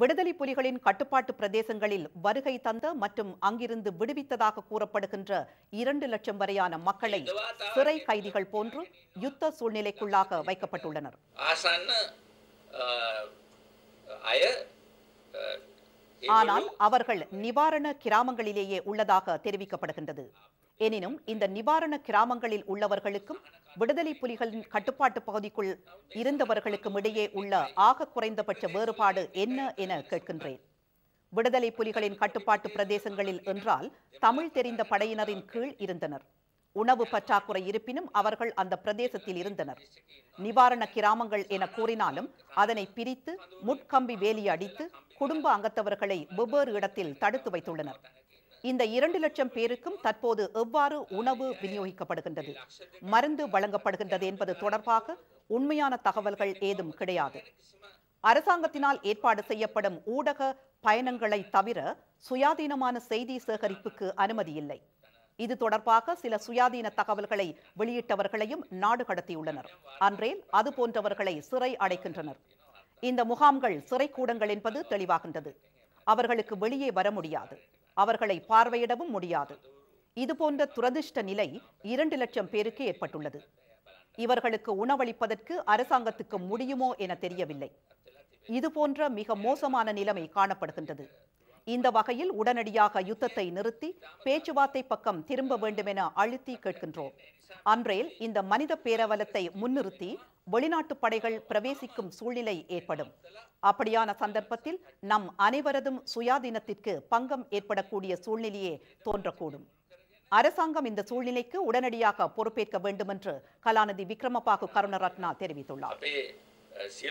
விடுதலை புலிகளின் கட்டுப்பாட்டு பிரதேசங்களில் வருகை தந்த மற்றும் அங்கிருந்து விடுவித்ததாக கூறப்படுகின்ற இரண்டு லட்சம் வரையான மக்களை சிறை கைதிகள் போன்று யுத்த சூழ்நிலைக்குள்ளாக வைக்கப்பட்டுள்ளனர் ஆனால் அவர்கள் நிவாரண கிராமங்களிலேயே உள்ளதாக தெரிவிக்கப்படுகின்றது எனினும் இந்த நிவாரண கிராமங்களில் உள்ளவர்களுக்கும் விடுதலை புலிகளின் கட்டுப்பாட்டு பகுதிக்குள் இருந்தவர்களுக்கும் இடையே உள்ள ஆக குறைந்தபட்ச வேறுபாடு என்ன என கேட்கின்றேன் விடுதலை புலிகளின் கட்டுப்பாட்டு பிரதேசங்களில் என்றால் தமிழ் தெரிந்த படையினரின் கீழ் இருந்தனர் உணவு பற்றாக்குறை இருப்பினும் அவர்கள் அந்த பிரதேசத்தில் இருந்தனர் நிவாரண கிராமங்கள் என கூறினாலும் அதனை பிரித்து முட்கம்பி வேலி அடித்து குடும்ப அங்கத்தவர்களை வெவ்வேறு இடத்தில் தடுத்து வைத்துள்ளனர் இந்த இரண்டு லட்சம் பேருக்கும் தற்போது எவ்வாறு உணவு விநியோகிக்கப்படுகின்றது மருந்து வழங்கப்படுகின்றது என்பது தொடர்பாக உண்மையான தகவல்கள் ஏதும் கிடையாது அரசாங்கத்தினால் ஏற்பாடு செய்யப்படும் ஊடக பயணங்களை தவிர சுயாதீனமான செய்தி சேகரிப்புக்கு அனுமதி இல்லை இது தொடர்பாக சில சுயாதீன தகவல்களை வெளியிட்டவர்களையும் நாடு கடத்தியுள்ளனர் அன்றே அது போன்றவர்களை சிறை அடைக்கின்றனர் இந்த முகாம்கள் சிறை கூடங்கள் என்பது தெளிவாகின்றது அவர்களுக்கு வெளியே வர முடியாது அவர்களை பார்வையிடவும் முடியாது இதுபோன்ற துரதிருஷ்ட நிலை இரண்டு லட்சம் பேருக்கு ஏற்பட்டுள்ளது இவர்களுக்கு உணவளிப்பதற்கு அரசாங்கத்துக்கு முடியுமோ என தெரியவில்லை இதுபோன்ற மிக மோசமான நிலைமை காணப்படுகின்றது இந்த வகையில் உடனடியாக யுத்தத்தை நிறுத்தி பேச்சுவார்த்தை பக்கம் திரும்ப வேண்டுமென அழுத்தி கேட்கின்றோம் அன்றேல் இந்த மனித பேரவலத்தை முன்னிறுத்தி வெளிநாட்டு படைகள் பிரவேசிக்கும் சூழ்நிலை ஏற்படும் அப்படியான சந்தர்ப்பத்தில் நம் அனைவரதும் சுயாதீனத்திற்கு பங்கம் ஏற்படக்கூடிய சூழ்நிலையே தோன்றக்கூடும் அரசாங்கம் இந்த சூழ்நிலைக்கு உடனடியாக பொறுப்பேற்க வேண்டும் என்று கலாநிதி விக்ரமபாகு கருணரத்னா தெரிவித்துள்ளார்